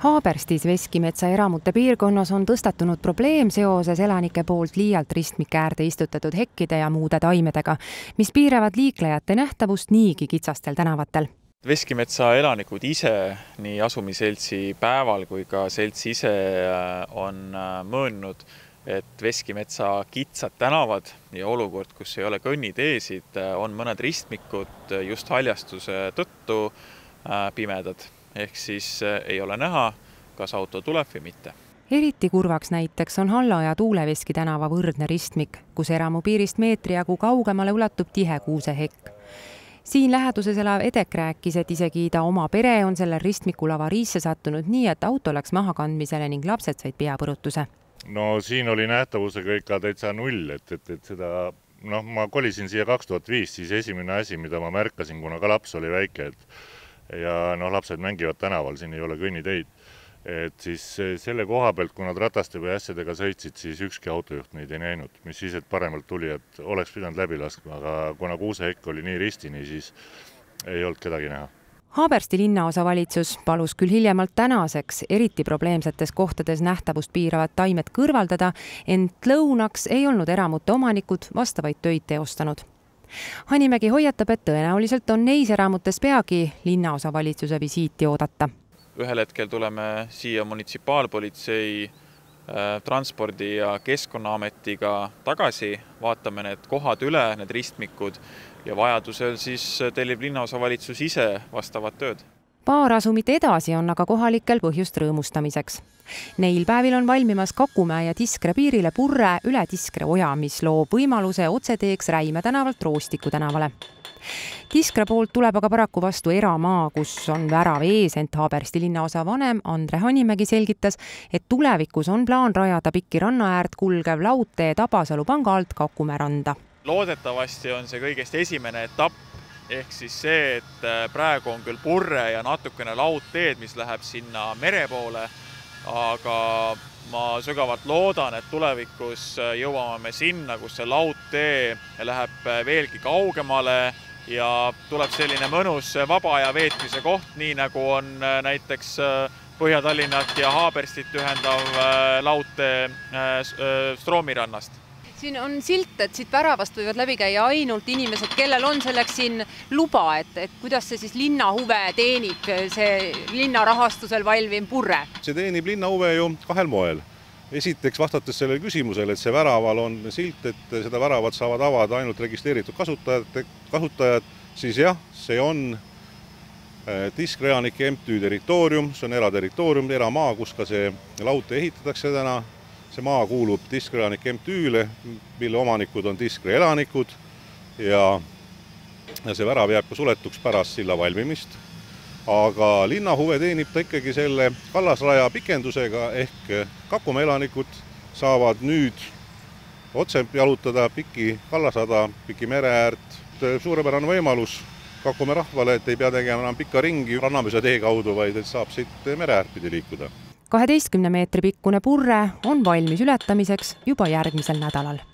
Haaberstis Veskimetsa eramute piirkonnas on tõstatunud probleem seoses elanike poolt liialt ristmike äärde istutatud hekkide ja muude taimedega, mis piiravad liiklejate nähtavust niigi kitsastel tänavatel. veskimetsa elanikud ise, nii asumiseltsi päeval kui ka selts ise äh, on äh, mõõnnud, et Veskimetsa kitsad tänavad ja olukord, kus ei ole kõnniteesid, äh, on mõned ristmikud just haljastuse tõttu pimedad ehk siis eh, ei ole näha, kas auto tuleb või mitte eriti kurvaks näiteks on Halla ja Tuuleveski tänava võrdne ristmik, kus eramupiirist meetri jagu kaugemale ulatub tihe kuusehekk. siin läheduses elav Edek rääkis, et isegi ta oma pere on sellel ristmikul avariisse sattunud nii, et auto läks mahakandmisele ning lapsed said peapõrutuse. no siin oli nähtavusega ikka täitsa null, et, et, et seda noh, ma kolisin siia kaks tuhat viis, siis esimene asi, mida ma märkasin, kuna ka laps oli väike, et ja noh, lapsed mängivad tänaval, siin ei ole kõnniteid. et siis eh, selle koha pealt, kui nad rataste või asjadega sõitsid, siis ükski autojuht neid ei näinud, mis siis, et paremalt tuli, et oleks pidanud läbi laskma, aga kuna kuusehekk oli nii ristini, siis ei olnud kedagi näha Haabersti linnaosavalitsus palus küll hiljemalt tänaseks eriti probleemsetes kohtades nähtavust piiravad taimed kõrvaldada, ent lõunaks ei olnud eramute omanikud vastavaid töid teostanud Hanimägi hoiatab, et tõenäoliselt on neis eramutes peagi linnaosavalitsuse visiiti oodata. ühel hetkel tuleme siia munitsipaalpolitsei, äh, transpordi ja keskkonnaametiga tagasi, vaatame need kohad üle, need ristmikud ja vajadusel siis äh, tellib linnaosavalitsus ise vastavat tööd paar asumit edasi on aga kohalikel põhjust rõõmustamiseks. Neil päevil on valmimas Kakumäe ja Tiskre piirile purre üle Tiskre oja, mis loob võimaluse otseteeks Räime tänavalt Roostiku tänavale. Tiskre poolt tuleb aga paraku vastu eramaa, kus on värav ees, ent Haabersti linnaosa vanem Andre Hanimägi selgitas, et tulevikus on plaan rajada pikki ranna äärt kulgev laudtee Tabasalu panga alt Kakumäe randa. loodetavasti on see kõigest esimene etapp ehk siis see, et äh, praegu on küll purre ja natukene laudteed, mis läheb sinna mere poole, aga ma sügavalt loodan, et tulevikus äh, jõuame me sinna, kus see laudtee läheb äh, veelgi kaugemale ja tuleb selline mõnus vaba aja veetmise koht, nii nagu on näiteks Põhja-Tallinnat ja Haaberstit ühendav laudtee Stroomirannast siin on silt, et siit väravast võivad läbi käia ainult inimesed, kellel on selleks siin luba, et, et kuidas see siis linna huve teenib, see linna rahastusel valmiv purre? see teenib linna huve ju kahel moel. esiteks vastates sellele küsimusele, et see väraval on silt, et seda väravat saavad avada ainult registreeritud kasutajad, kasutajad, siis jah, see on äh, diskreanike MTÜ territoorium, see on eraterritoorium, eramaa, kus ka see laut ehitatakse täna see maa kuulub Diskreelanike MTÜ-le, mille omanikud on Diskre elanikud ja, ja see värav jääb ka suletuks pärast silla valmimist. aga linna huve teenib ta ikkagi selle kallasraja pikendusega ehk Kakumaa elanikud saavad nüüd otse jalutada Piki kallasrada, Piki mere äärt, suurepärane võimalus Kakumaa rahvale, et ei pea tegema enam pikka ringi Rannamõisa tee kaudu, vaid et saab siit mere äärt pidi liikuda kaheteistkümne meetri pikkune purre on valmis ületamiseks juba järgmisel nädalal